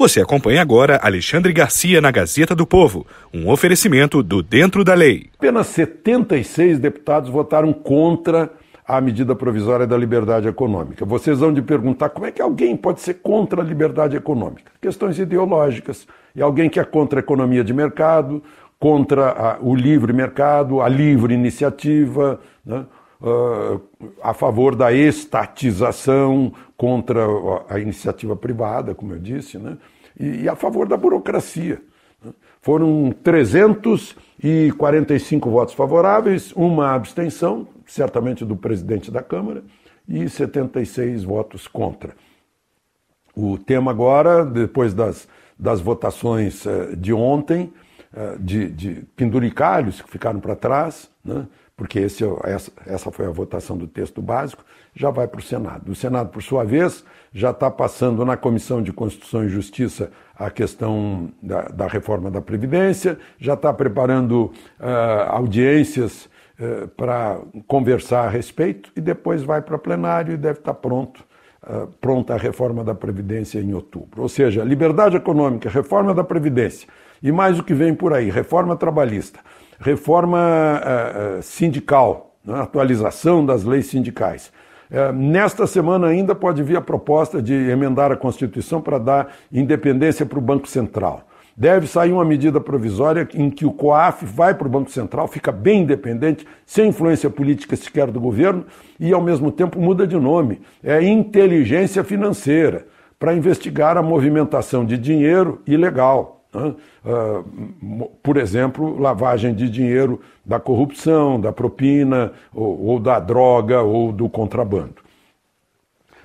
Você acompanha agora Alexandre Garcia na Gazeta do Povo, um oferecimento do Dentro da Lei. Apenas 76 deputados votaram contra a medida provisória da liberdade econômica. Vocês vão de perguntar como é que alguém pode ser contra a liberdade econômica? Questões ideológicas. É alguém que é contra a economia de mercado, contra a, o livre mercado, a livre iniciativa, né? uh, a favor da estatização, contra a iniciativa privada, como eu disse, né? e, e a favor da burocracia. Né? Foram 345 votos favoráveis, uma abstenção, certamente do presidente da Câmara, e 76 votos contra. O tema agora, depois das, das votações eh, de ontem, eh, de, de penduricalhos que ficaram para trás, né? porque esse, é essa, essa foi a votação do texto básico, já vai para o Senado. O Senado, por sua vez, já está passando na Comissão de Constituição e Justiça a questão da, da reforma da Previdência, já está preparando uh, audiências uh, eh, para conversar a respeito e depois vai para plenário e deve estar tá pronto ah, pronta a reforma da Previdência em outubro. Ou seja, liberdade econômica, reforma da Previdência e mais o que vem por aí: reforma trabalhista, reforma ah, ah, sindical, né, atualização das leis sindicais. Eh, nesta semana ainda pode vir a proposta de emendar a Constituição para dar independência para o Banco Central. Deve sair uma medida provisória em que o COAF vai para o Banco Central, fica bem independente, sem influência política sequer do governo, e ao mesmo tempo muda de nome. É inteligência financeira para investigar a movimentação de dinheiro ilegal. Uh, por exemplo, lavagem de dinheiro da corrupção, da propina, ou, ou, da droga, ou do contrabando.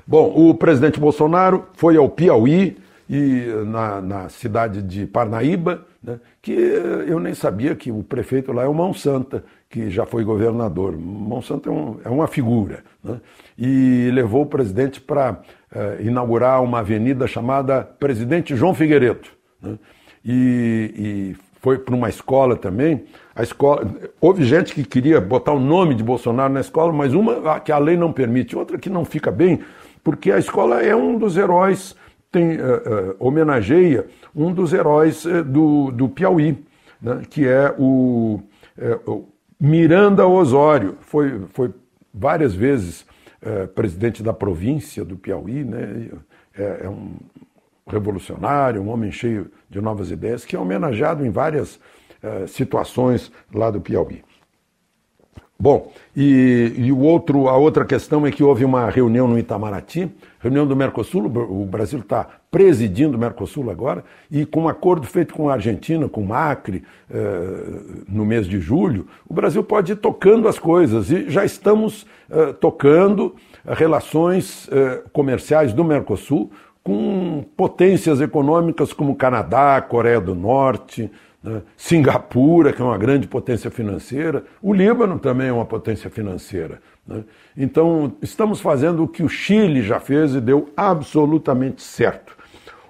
Bom, o presidente Bolsonaro foi ao Piauí e na, na cidade de Parnaíba, né, que eu nem sabia que o prefeito lá é o Mão Santa, que já foi governador. Mão Santa é, um, é uma figura. Né, e levou o presidente para eh, inaugurar uma avenida chamada Presidente João Figueiredo. Né, e, e foi para uma escola também. A escola, houve gente que queria botar o nome de Bolsonaro na escola, mas uma que a lei não permite, outra que não fica bem, porque a escola é um dos heróis tem, uh, homenageia um dos heróis eh, do, do Piauí, né, que é o, o, Miranda Osório. Foi, foi várias vezes uh, presidente da província do Piauí, né, é, é, um revolucionário, um homem cheio de novas ideias, que é homenageado em várias uh, situações lá do Piauí. Bom, e, e, o outro, a outra questão é que houve uma reunião no Itamaraty, reunião do Mercosul, o Brasil está presidindo o Mercosul agora, e com um acordo feito com a Argentina, com o Macri, eh, no mês de julho, o Brasil pode ir tocando as coisas, e já estamos eh, tocando eh, relações eh, comerciais do Mercosul com potências econômicas como Canadá, Coreia do Norte, né? Singapura, que é uma grande potência financeira, o Líbano também é uma potência financeira. Né? Então, estamos fazendo o que o Chile já fez e deu absolutamente certo.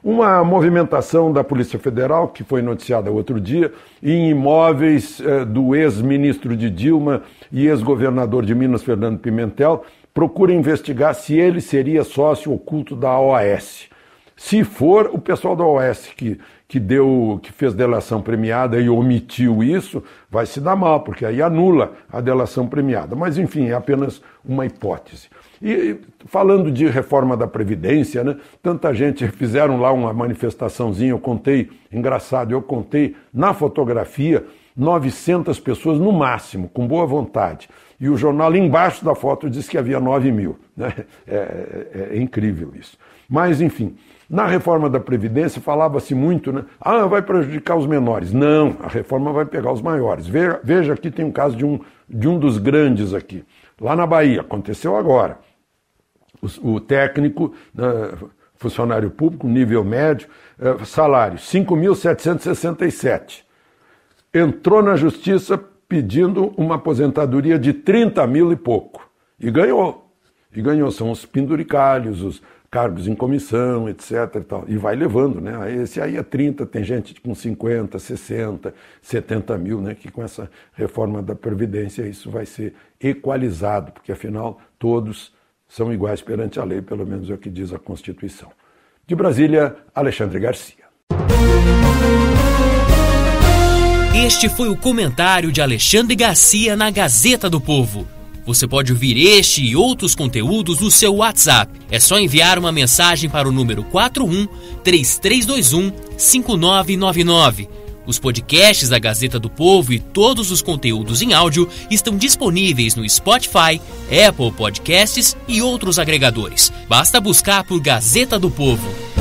Uma movimentação da Polícia Federal, que foi noticiada outro dia, em imóveis eh, do ex-ministro de Dilma, e ex-governador de Minas, Fernando Pimentel, procura investigar se ele seria sócio oculto da OAS. Se for, o pessoal da OAS que, que deu, que fez delação premiada e omitiu isso, vai se dar mal, porque aí anula a delação premiada. Mas enfim, é apenas uma hipótese. E falando de reforma da Previdência, né, tanta gente fizeram lá uma manifestaçãozinha, eu contei, engraçado, eu contei na fotografia 900 pessoas no máximo, com boa vontade. E o jornal embaixo da foto diz que havia 9 mil. Né? É, é, é incrível isso. Mas, enfim, na reforma da Previdência falava-se muito né, né? Ah, vai prejudicar os menores. Não, a reforma vai pegar os maiores. Veja, veja aqui, tem um caso de um, de um dos grandes aqui. Lá na Bahia, aconteceu agora. O, o técnico, né, funcionário público, nível médio, uh, salário 5.767. Entrou na justiça pedindo uma aposentadoria de 30 mil e pouco. E ganhou. E ganhou. São os penduricalhos, os, cargos em comissão, etc. E, tal. e vai levando, né? Esse aí é 30, tem gente com 50, 60, 70 mil, né? Que com essa reforma da Previdência isso vai ser equalizado, porque afinal todos são iguais perante a lei, pelo menos é o que diz a Constituição. De Brasília, Alexandre Garcia. Este foi o comentário de Alexandre Garcia na Gazeta do Povo você pode ouvir este e outros conteúdos no seu WhatsApp. É só enviar uma mensagem para o número 41 3321 5999. Os podcasts da Gazeta do Povo e todos os conteúdos em áudio estão disponíveis no Spotify, Apple Podcasts e outros agregadores. Basta buscar por Gazeta do Povo.